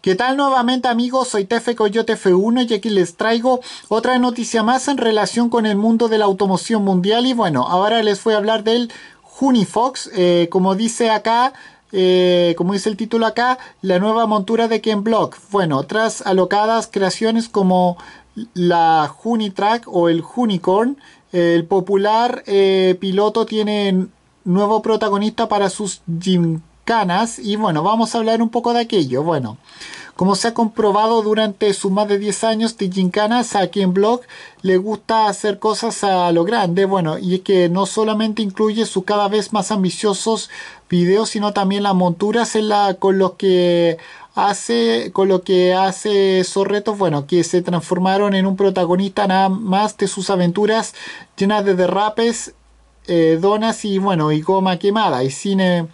¿Qué tal nuevamente amigos? Soy Tefe Coyote 1 y aquí les traigo otra noticia más en relación con el mundo de la automoción mundial y bueno, ahora les voy a hablar del Junifox, eh, como dice acá eh, como dice el título acá, la nueva montura de Ken Block. Bueno, tras alocadas creaciones como la track o el Unicorn, el popular eh, piloto tiene nuevo protagonista para sus Jim y bueno, vamos a hablar un poco de aquello. Bueno, como se ha comprobado durante sus más de 10 años, Teaching Canas aquí en Blog le gusta hacer cosas a lo grande, bueno, y es que no solamente incluye sus cada vez más ambiciosos videos, sino también las monturas con lo que hace con lo que hace esos retos, bueno, que se transformaron en un protagonista nada más de sus aventuras llenas de derrapes, eh, donas y bueno, y goma quemada y cine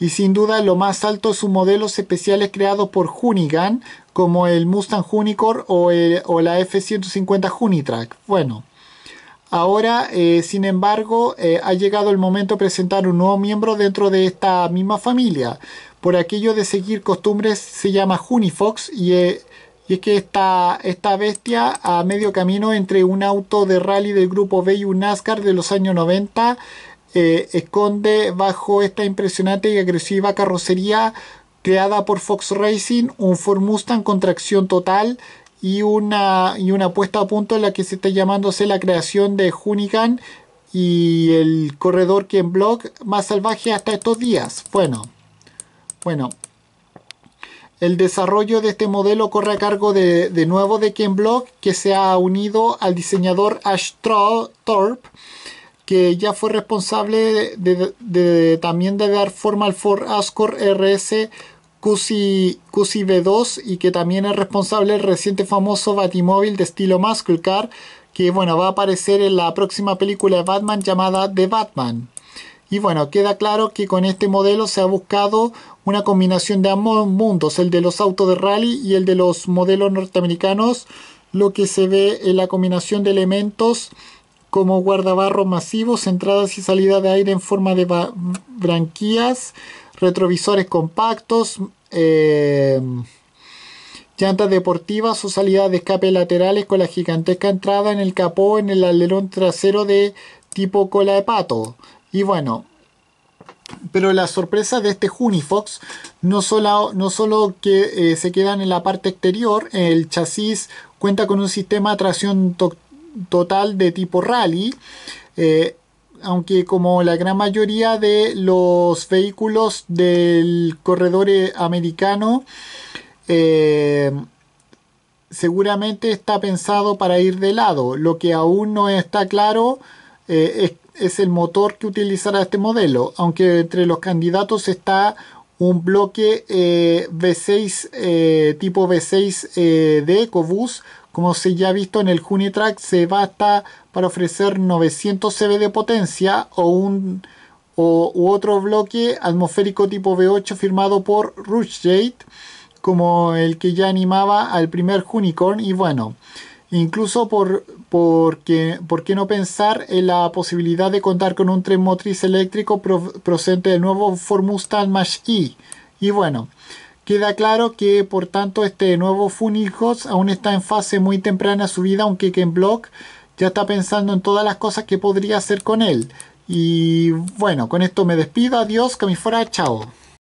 y sin duda lo más alto sus modelos especiales creados por Hunigan como el Mustang Unicorn o, la F-150 Hunitrack. Bueno, ahora eh, sin embargo eh, ha llegado el momento de presentar un nuevo miembro dentro de esta misma familia. Por aquello de seguir costumbres se llama Hunifox y, eh, es que esta, esta bestia a medio camino entre un auto de rally del grupo B y un NASCAR de los años 90 eh, esconde bajo esta impresionante y agresiva carrocería creada por Fox Racing un Ford Mustang con tracción total y una, y una puesta a punto en la que se está llamándose la creación de Hunigan y el corredor Ken Block más salvaje hasta estos días. Bueno, bueno. El desarrollo de este modelo corre a cargo de, de nuevo de Ken Block, que se ha unido al diseñador Ash Thorpe que ya fue responsable de, también de dar forma al Ford Ascor RS QC, v 2 y que también es responsable del reciente famoso Batimóvil de estilo Muscle Car que bueno, va a aparecer en la próxima película de Batman llamada The Batman. Y bueno, queda claro que con este modelo se ha buscado una combinación de ambos mundos, el de los autos de rally y el de los modelos norteamericanos, lo que se ve en la combinación de elementos como guardabarros masivos, entradas y salidas de aire en forma de branquias, retrovisores compactos, eh, llantas deportivas o salidas de escape laterales con la gigantesca entrada en el capó en el alerón trasero de tipo cola de pato. Y bueno, pero la sorpresa de este Junifox no solo, no que eh, se quedan en la parte exterior, el chasis cuenta con un sistema de tracción total de tipo rally. Eh, aunque como la gran mayoría de los vehículos del corredor eh, americano, eh, seguramente está pensado para ir de lado. Lo que aún no está claro es, el motor que utilizará este modelo, aunque entre los candidatos está un bloque V6 tipo V6 de EcoBoost como se ya ha visto en el Track, se basta para ofrecer 900 CV de potencia o un o, u otro bloque atmosférico tipo V8 firmado por Jade, como el que ya animaba al primer Unicorn. Y bueno, incluso por, por qué no pensar en la posibilidad de contar con un tren motriz eléctrico procedente del nuevo Ford Mustang Mach-E. Y bueno, Queda claro que, por tanto, este nuevo funijos aún está en fase muy temprana de su vida, aunque Ken Block ya está pensando en todas las cosas que podría hacer con él. Y bueno, con esto me despido, adiós, que me fuera, chao.